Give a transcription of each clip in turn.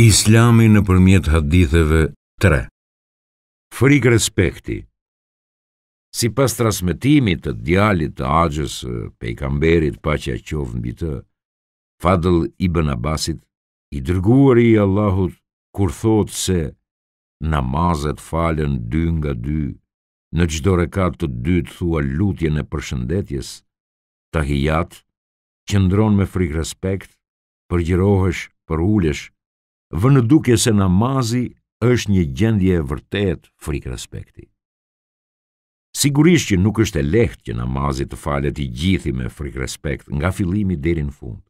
Islami në përmjet haditheve 3 Frik respekti Si pas trasmetimit të djalit të agjës pe i kamberit pa që a qovën bitë, fadl i bën abasit, i dërguar i Allahut kur thot se namazet falen dy nga dy, në gjdo rekat të dy të thua lutje në përshëndetjes, të hijat, qëndron me frik respekt, përgjirohesh, ulesh, vënë në dukje se namazi është një gjendje e vërtet frikë respekti. Sigurisht që nuk është e lehtë që namazi të falet i gjithi me frikë respekt nga fillimi deri në fund,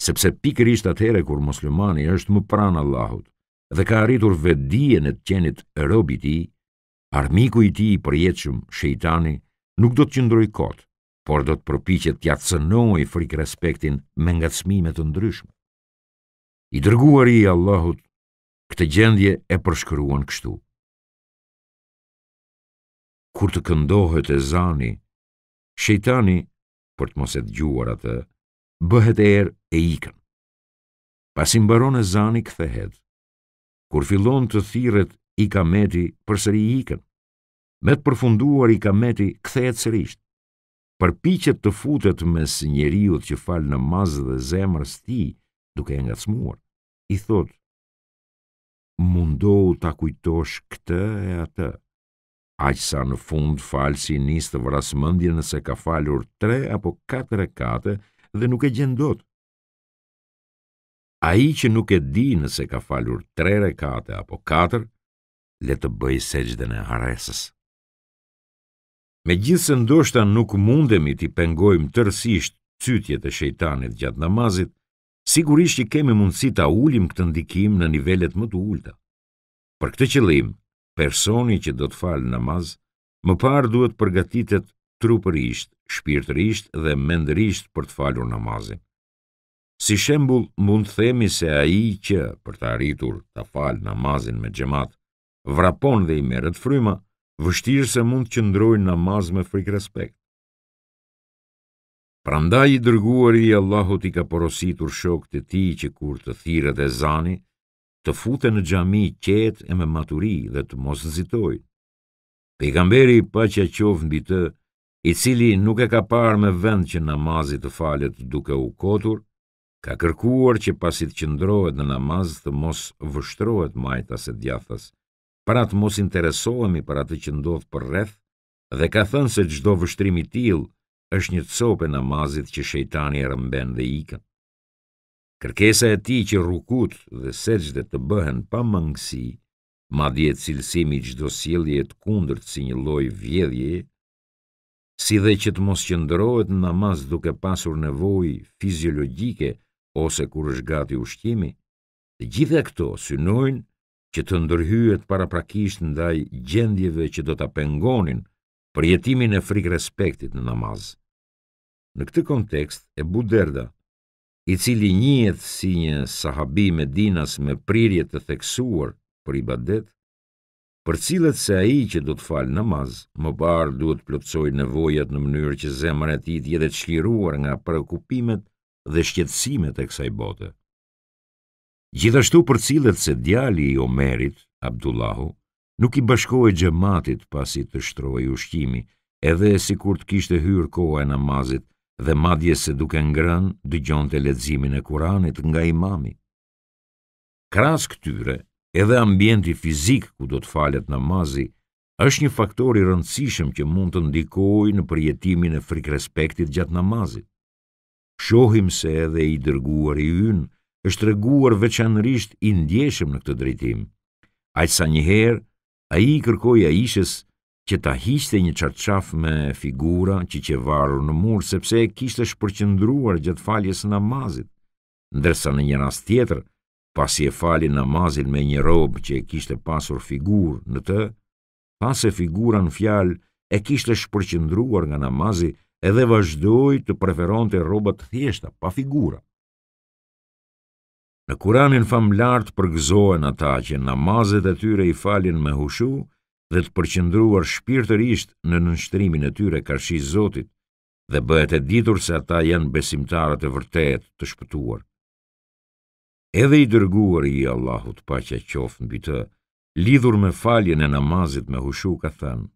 sepse pikërisht atëherë kur muslimani është më pranë Allahut dhe ka arritur vetdijen e të qenit rob i Tij, armiku i Tij i përjetshëm, shejtani, nuk do të qëndrojë kot, por do të përpiqet të sënoj frikë respektin me ngacmime të ndryshme i dërguar i Allahut, këtë gjendje e përshkruan kështu. Kur të këndohet e zani, shejtani, për të moset gjuar atë, bëhet e erë e ikën. Pasim bëron e zani këthehet, kur fillon të thiret i kameti për sëri i ikën, me të përfunduar i kameti këthehet sërisht, për piqet të futet mes njeriut që falë në mazë dhe zemër së ti duke nga të i thot, mundohu ta kujtosh këtë e atë. Aqësa në fund si njës të vrasmëndje nëse ka falur tre apo katre kate dhe nuk e gjendot. A i që nuk e di nëse ka falur tre rekate apo katër, le të bëj se e haresës. Me gjithë se ndoshta nuk mundemi t'i pengojmë tërësisht cytjet e shejtanit gjatë namazit, sigurisht që kemi mundësi ta ulim këtë ndikim në nivellet më të ulta. Për këtë qëllim, personi që do të falë namaz, më parë duhet përgatitet trupërisht, shpirtërisht dhe mendërisht për të falur namazin. Si shembul, mund themi se a i që, për të arritur, të falë namazin me gjemat, vrapon dhe i merët fryma, vështirë se mund të qëndrojnë namaz me frikë respekt. Prandaj i dërguari i Allahut i ka porositur shokët e tij që kur të thirret e zani, të futen në xhami qetë e me maturi dhe të mos nxitoj. Pejgamberi pa që mbi të, bitë, i cili nuk e ka parë me vend që namazit të falet duke u kotur, ka kërkuar që pasit që ndrohet në namaz të mos vështrohet majtas e djathas, para të mos interesohemi para të që ndodhë për rreth, dhe ka thënë se gjdo vështrimi tilë është një copë namazit që shejtani e rëmben dhe ikën. Kërkesa e tij që rukut dhe sejdë të bëhen pa mangësi, madje cilësimi gjdo çdo sjellje të kundërt si një lloj vjedhje, si dhe që të mos qëndrohet në namaz duke pasur nevoj fiziologjike ose kur është gati ushqimi, të gjitha këto synojnë që të ndërhyet paraprakisht ndaj gjendjeve që do ta pengonin përjetimin e frikë respektit në namaz. Në këtë kontekst e Buderda, i cili njëhet si një sahabi me dinas me prirje të theksuar për i badet, për cilët se i që do të falë namaz, më barë duhet plëpsoj nevojat në mënyrë që zemër e ti t'jede të shliruar nga përëkupimet dhe shqetsimet e kësaj bote. Gjithashtu për cilët se djali i Omerit, Abdullahu, nuk i bashkoj gjematit pasi të shtroj ushqimi, edhe si kur të kishtë hyrë koha e namazit, dhe madje se duke ngrën dë gjonë të ledzimin e kuranit nga imami. Kras këtyre, edhe ambienti fizik ku do të falet namazi, është një faktori rëndësishëm që mund të ndikoj në përjetimin e frik respektit gjatë namazit. Shohim se edhe i dërguar i yn është reguar veçanërisht i ndjeshëm në këtë drejtim. Aqë sa njëherë, a i kërkoj a që ta hishte një qarqaf me figura që që varur në mur, sepse e kishte shpërqëndruar gjithë faljes namazit, ndërsa në një rast tjetër, pasi e fali namazin me një robë që e kishte pasur figurë në të, pas e figura në fjalë e kishte shpërqëndruar nga namazi edhe vazhdoj të preferon të robët thjeshta, pa figura. Në kuranin fam lartë ata që namazet e tyre i falin me hushu, dhe të përqendruar shpirtërisht në nënshtrimin e tyre karshi Zotit dhe bëhet e ditur se ata janë besimtarët e vërtet të shpëtuar. Edhe i dërguar i Allahut pa që e qofë në bitë, lidhur me faljen e namazit me hushu ka thënë.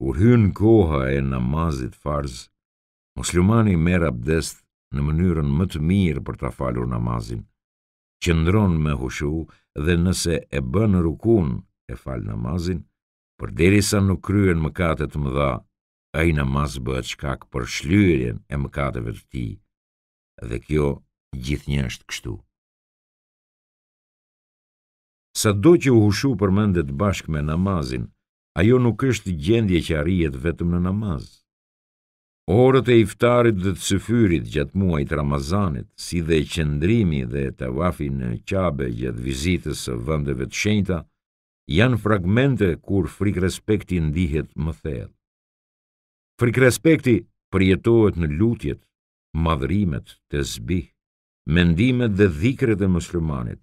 Kur hynë koha e namazit farzë, muslimani merë abdest në mënyrën më të mirë për të falur namazin, qëndron me hushu dhe nëse e bënë rukunë, e falë namazin, për deri sa nuk kryen mëkatet më dha, a i namaz bëhet shkak për shlyrien e mëkateve të ti, dhe kjo gjithë është kështu. Sa do që u hushu për mëndet bashk me namazin, ajo nuk është gjendje që arrijet vetëm në namaz. Orët e iftarit dhe të syfyrit gjatë muajt Ramazanit, si dhe qëndrimi dhe të wafi në qabe gjatë vizitës së vëndeve të shenjta, janë fragmente kur frikë respekti ndihet më thejet. Frikë respekti përjetohet në lutjet, madhrimet, të zbih, mendimet dhe dhikret e mëslimanit,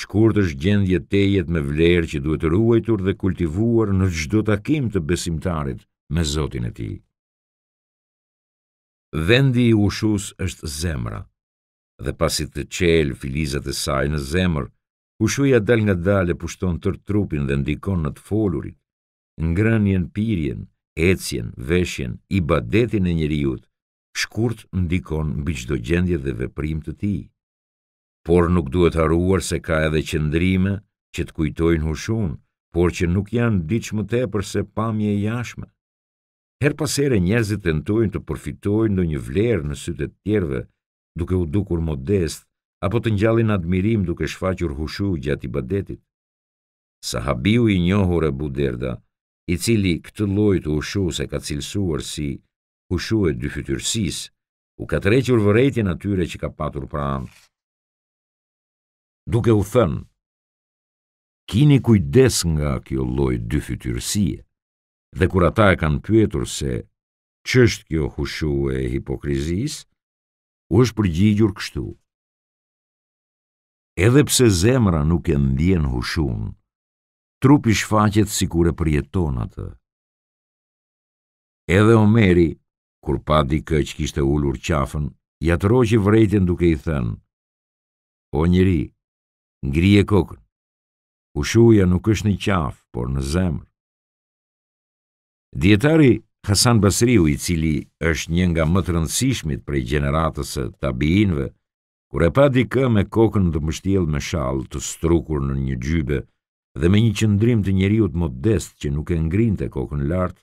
shkurt është gjendje tejet me vlerë që duhet ruajtur dhe kultivuar në gjdo takim të besimtarit me Zotin e ti. Vendi i ushus është zemra, dhe pasit të qelë filizat e saj në zemrë, Ushuja dal nga dale pushton tër trupin dhe ndikon në të folurit, ngrënjen pirjen, ecjen, veshjen, i badetin e njëriut, shkurt ndikon mbi qdo gjendje dhe veprim të ti. Por nuk duhet haruar se ka edhe qëndrime që të kujtojnë hushun, por që nuk janë diqë më te përse pamje e jashme. Her pasere njerëzit të ndojnë të përfitojnë në një vlerë në sytet tjerve, duke u dukur modest, apo të ngjallin admirim duke shfaqur hushu gjatë ibadetit. Sahabiu i njohur e Buderda, i cili këtë lloj të hushu se ka cilësuar si hushu e dyfytyrësisë, u ka tërhequr vërejtjen atyre që ka patur pranë. Duke u thënë: "Kini kujdes nga kjo lloj dyfytyrësie." Dhe kur ata e kanë pyetur se ç'është kjo hushu e hipokrizis, u është përgjigjur kështu: edhe pse zemra nuk e ndjen hushun, trupi shfaqet si kur e përjeton atë. Edhe Omeri, kur pa di që kishte ullur qafën, jatëro që vrejtjen duke i thënë, o njëri, ngri e kokën, hushuja nuk është një qafë, por në zemrë. Djetari Hasan Basriu, i cili është një nga më të rëndësishmit prej generatës e tabiinve, Kur e pa di kë me kokën të mështjel me shalë të strukur në një gjybe dhe me një qëndrim të njeriut modest që nuk e ngrin të kokën lartë,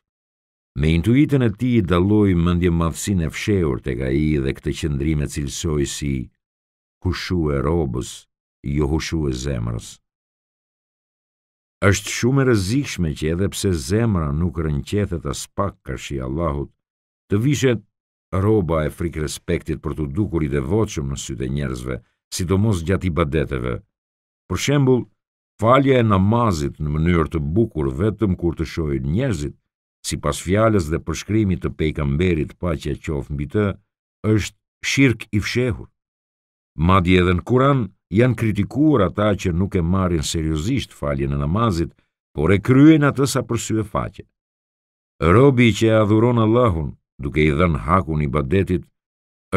me intuitën e ti i daloj mëndje mafsin e fsheur të ga i dhe këtë qëndrim e cilësoj si kushu e robës, jo hushu e zemrës. Êshtë shumë e rëzikshme që edhe pse zemra nuk rënqethet as pak kërshi Allahut, të vishet roba e frikë respektit për të dukur i devoqëm në sytë e njerëzve, sidomos gjatë i badeteve. Për shembul, falje e namazit në mënyrë të bukur vetëm kur të shojë njerëzit, si pas fjales dhe përshkrimi të pejkamberit pa që e qofë mbi të, është shirk i fshehur. Madi edhe në kuran, janë kritikuar ata që nuk e marin seriosisht falje në namazit, por e kryen atës a përsyë e faqe. Robi që e adhuron Allahun, duke i dhën hakun i badetit,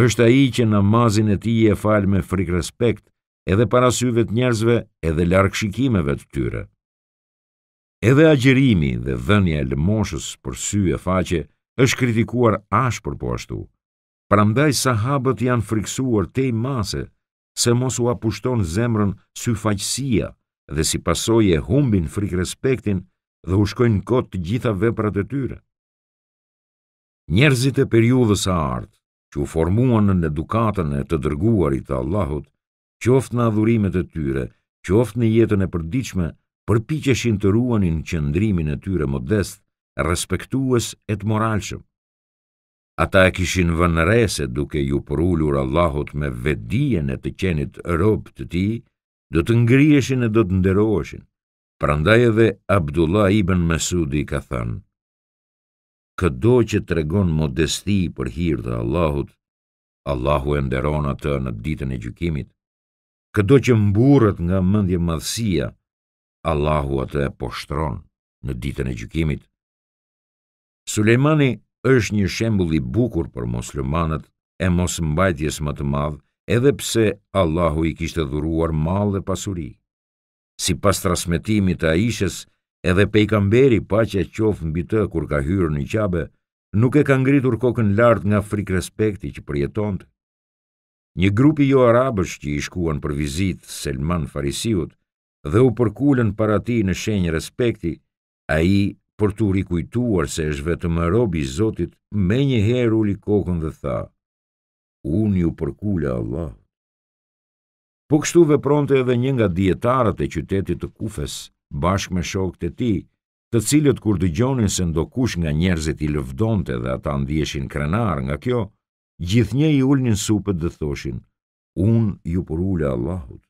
është a i që namazin e ti e falë me frik respekt edhe parasyve të njerëzve edhe larkë shikimeve të tyre. Edhe agjerimi dhe dhenja e lëmoshës për sy e faqe është kritikuar ashë për po ashtu, pra sahabët janë friksuar te i mase se mos u apushton zemrën sy faqësia dhe si pasoj e humbin frik respektin dhe u shkojnë kotë gjitha veprat e tyre. Njerëzit e periudhës a artë, që u formuan në edukatën e të dërguarit të Allahut, qoftë në adhurimet e tyre, qoftë në jetën e përdiqme, përpiqeshin të ruanin qëndrimin e tyre modest, respektues e të moralshëm. Ata e kishin vënërese duke ju përullur Allahut me vedien e të qenit rob të ti, do të ngrieshin e do të nderoeshin. Prandaj edhe Abdullah ibn Mesudi ka thënë, këdo që të regon modesti për hirë dhe Allahut, Allahu e nderon atë në ditën e gjukimit, këdo që mburët nga mëndje madhësia, Allahu atë e poshtron në ditën e gjukimit. Sulejmani është një shembul i bukur për moslumanët e mos mbajtjes më të madhë, edhe pse Allahu i kishtë dhuruar malë dhe pasuri. Si pas trasmetimit a ishes, edhe pejkamberi pa që mbi të kur ka hyrë një qabe, nuk e ka ngritur kokën lartë nga frik respekti që përjetonte. Një grupi jo arabësh që i shkuan për vizitë Selman Farisiut dhe u përkullën para ti në shenjë respekti, a i për rikujtuar se është vetëm rob robi zotit me një herë uli kokën dhe tha, unë ju përkullë Allah. Po kështu vepronte edhe një nga djetarët e qytetit të kufes, bashkë me shokët të ti, të cilët kur dë gjonin se ndo kush nga njerëzit i lëvdonte dhe ata ndjeshin krenar nga kjo, gjithë një i ulnin supët dhe thoshin, unë ju për ule Allahut.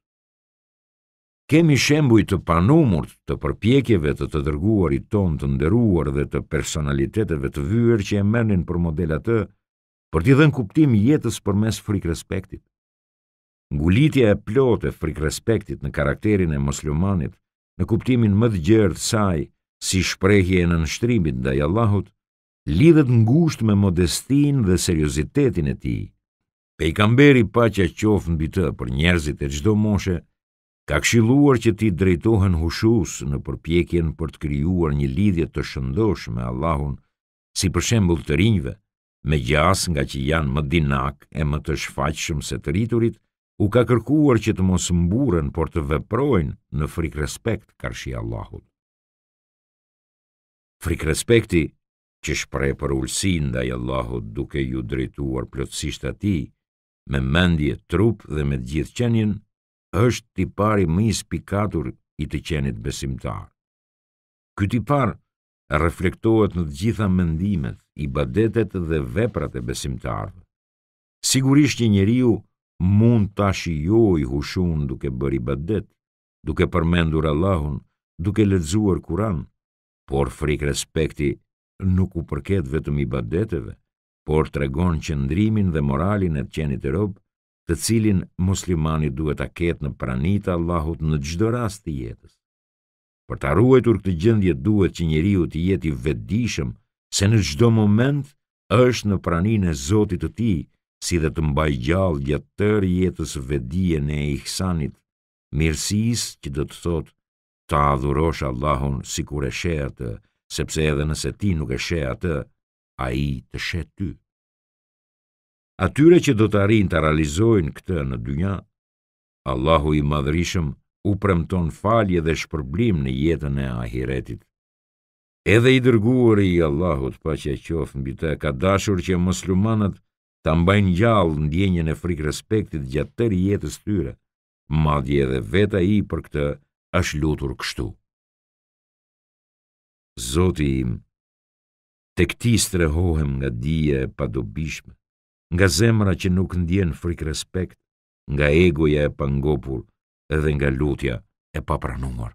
Kemi shembuj të panumur të përpjekjeve të të dërguar i ton të nderuar dhe të personaliteteve të vyër që e mërnin për modelat të, për t'i dhenë kuptim jetës për mes frikë respektit. Ngulitja e plotë e frikë respektit në karakterin e muslimanit, në kuptimin më të gjerë saj si shprehje në nështrimit ndaj Allahut, lidhet ngusht me modestin dhe seriositetin e ti. Pejgamberi pa që mbi në bitë për njerëzit e gjdo moshe, ka kshiluar që ti drejtohen hushus në përpjekjen për të kryuar një lidhje të shëndosh me Allahun, si për shembull të rinjve, me gjas nga që janë më dinak e më të shfaqshëm se të rriturit, u ka kërkuar që të mos mburen por të veprojnë në frik respekt karshi Allahut. Frik respekti që shpreh për ulsin ndaj Allahut duke ju drejtuar plotësisht atij me mendje trup dhe me gjithë qenien është tipari më i spikatur i të qenit besimtar. Ky tipar reflektohet në të gjitha mendimet, ibadetet dhe veprat e besimtarëve. Sigurisht që njeriu mund tashi i hushun duke bër i badet, duke përmendur Allahun, duke ledzuar kuran, por frikë respekti nuk u përket vetëm i badeteve, por të regon që ndrimin dhe moralin e të qenit e robë, të cilin muslimani duhet a ketë në pranit Allahut në gjdo rast të jetës. Për të arruajtur këtë gjendje duhet që njeriu të jeti vedishëm, se në gjdo moment është në pranin e Zotit të ti, si dhe të mbaj gjallë gjatë tërë jetës vedijen e ihsanit, mirësis që do të thotë ta adhurosh Allahun si kur e shea të, sepse edhe nëse ti nuk e shea të, a i të shet ty. Atyre që do të arin të realizojnë këtë në dynja, Allahu i madhërishëm u premton falje dhe shpërblim në jetën e ahiretit. Edhe i dërguar i Allahut pa që e qofë në ka dashur që muslimanët ta mbajnë gjallë ndjenjën e frikë respektit gjatë tërë jetës tyre, madje edhe veta i për këtë është lutur kështu. Zoti im, te këti strehohem nga dje e padobishme, nga zemra që nuk ndjen frikë respekt, nga egoja e pangopur edhe nga lutja e papranumar.